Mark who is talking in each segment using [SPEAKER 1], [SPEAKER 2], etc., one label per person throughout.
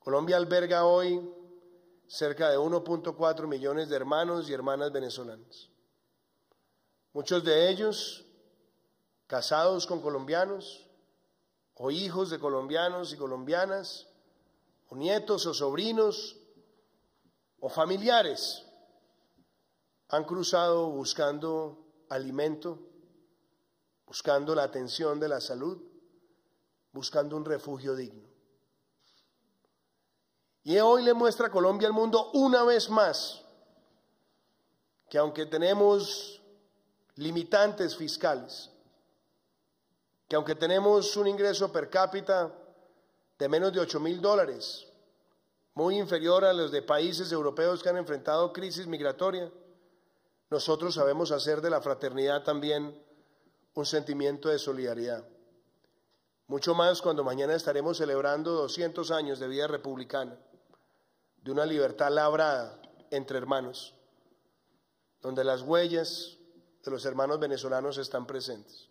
[SPEAKER 1] Colombia alberga hoy cerca de 1.4 millones de hermanos y hermanas venezolanos. Muchos de ellos casados con colombianos, o hijos de colombianos y colombianas, o nietos o sobrinos, o familiares, han cruzado buscando alimento, buscando la atención de la salud, buscando un refugio digno. Y hoy le muestra a Colombia al mundo una vez más que aunque tenemos limitantes fiscales, que aunque tenemos un ingreso per cápita de menos de 8 mil dólares, muy inferior a los de países europeos que han enfrentado crisis migratoria, nosotros sabemos hacer de la fraternidad también un sentimiento de solidaridad. Mucho más cuando mañana estaremos celebrando 200 años de vida republicana de una libertad labrada entre hermanos, donde las huellas de los hermanos venezolanos están presentes.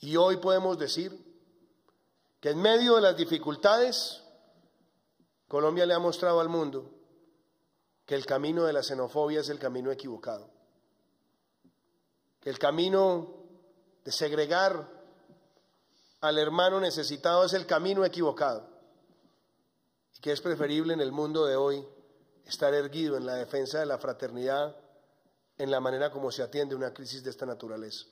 [SPEAKER 1] Y hoy podemos decir que en medio de las dificultades, Colombia le ha mostrado al mundo que el camino de la xenofobia es el camino equivocado, que el camino de segregar al hermano necesitado es el camino equivocado que es preferible en el mundo de hoy estar erguido en la defensa de la fraternidad en la manera como se atiende una crisis de esta naturaleza.